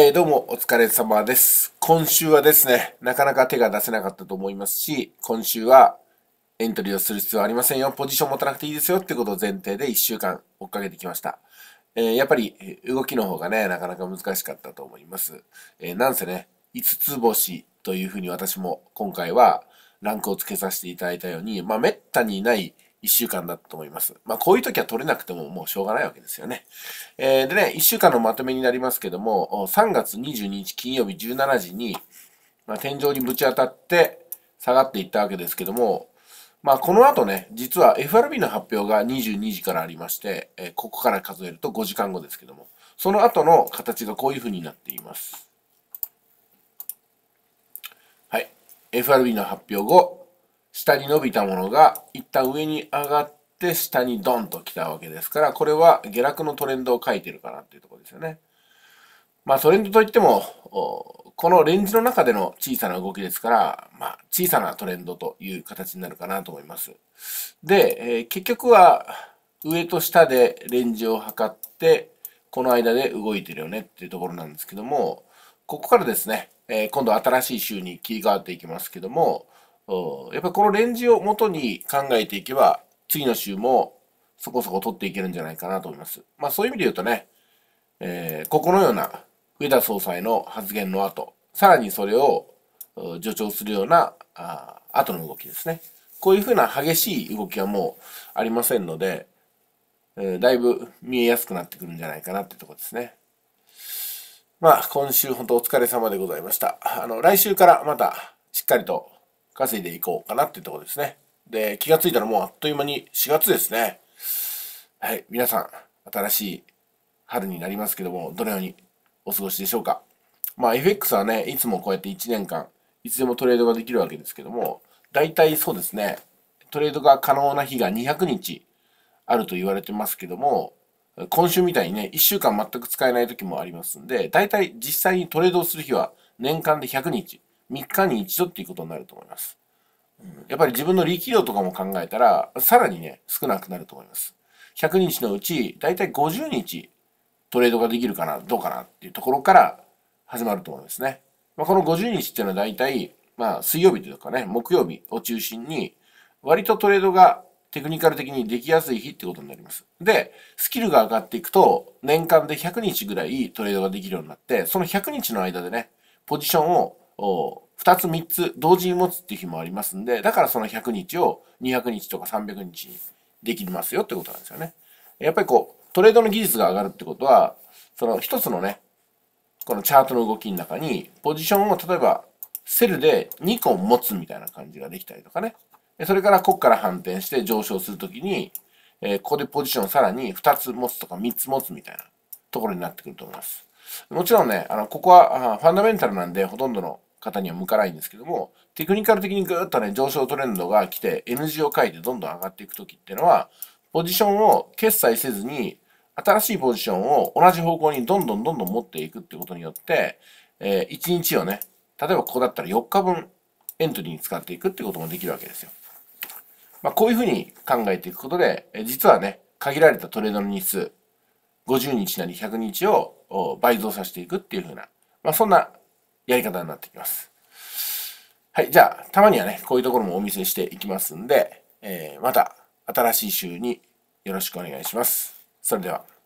えー、どうもお疲れ様です。今週はですね、なかなか手が出せなかったと思いますし、今週はエントリーをする必要はありませんよ、ポジション持たなくていいですよってことを前提で1週間追っかけてきました。えー、やっぱり動きの方がね、なかなか難しかったと思います。えー、なんせね、5つ星というふうに私も今回はランクをつけさせていただいたように、まあ、めったにない1週間だったと思います。まあ、こういう時は取れなくてももうしょうがないわけですよね。えー、でね、1週間のまとめになりますけども、3月22日金曜日17時に、まあ、天井にぶち当たって下がっていったわけですけども、まあ、この後ね、実は FRB の発表が22時からありまして、えー、ここから数えると5時間後ですけども、その後の形がこういうふうになっています。はい。FRB の発表後、下に伸びたものが一旦上に上がって下にドンと来たわけですから、これは下落のトレンドを書いてるかなっていうところですよね。まあトレンドといっても、このレンジの中での小さな動きですから、まあ小さなトレンドという形になるかなと思います。で、えー、結局は上と下でレンジを測って、この間で動いてるよねっていうところなんですけども、ここからですね、えー、今度新しい週に切り替わっていきますけども、うん、やっぱりこのレンジを元に考えていけば、次の週もそこそこ取っていけるんじゃないかなと思います。まあそういう意味で言うとね、えー、ここのような上田総裁の発言の後、さらにそれを助長するようなあ後の動きですね。こういうふうな激しい動きはもうありませんので、えー、だいぶ見えやすくなってくるんじゃないかなってとこですね。まあ今週本当お疲れ様でございました。あの来週からまたしっかりと稼いでいこうかなっていうところですね。で、気がついたらもうあっという間に4月ですね。はい、皆さん、新しい春になりますけども、どのようにお過ごしでしょうか。まあ、FX はね、いつもこうやって1年間、いつでもトレードができるわけですけども、大体そうですね、トレードが可能な日が200日あると言われてますけども、今週みたいにね、1週間全く使えない時もありますんで、大体実際にトレードをする日は年間で100日、3日に1度っていうことになると思います。やっぱり自分の力量とかも考えたら、さらにね、少なくなると思います。100日のうち、だいたい50日、トレードができるかな、どうかなっていうところから始まると思うんですね。まあ、この50日っていうのはだいたい、まあ、水曜日というかね、木曜日を中心に、割とトレードがテクニカル的にできやすい日ってことになります。で、スキルが上がっていくと、年間で100日ぐらいトレードができるようになって、その100日の間でね、ポジションを2つ3つ同時に持つっていう日もありますんで、だからその100日を200日とか300日にできますよってことなんですよね。やっぱりこう、トレードの技術が上がるってことは、その一つのね、このチャートの動きの中に、ポジションを例えばセルで2個持つみたいな感じができたりとかね。それからここから反転して上昇するときに、えー、ここでポジションをさらに2つ持つとか3つ持つみたいなところになってくると思います。もちろんね、あの、ここはファンダメンタルなんで、ほとんどの方には向かないんですけども、テクニカル的にぐーっとね、上昇トレンドが来て、N 字を書いてどんどん上がっていくときっていうのは、ポジションを決済せずに、新しいポジションを同じ方向にどんどんどんどん持っていくってことによって、えー、1日をね、例えばここだったら4日分エントリーに使っていくってこともできるわけですよ。まあ、こういうふうに考えていくことで、えー、実はね、限られたトレードの日数、50日なり100日を倍増させていくっていうふうな、まあ、そんなやり方になってきます。はい、じゃあ、たまにはね、こういうところもお見せしていきますんで、えー、また新しい週によろしくお願いします。それでは。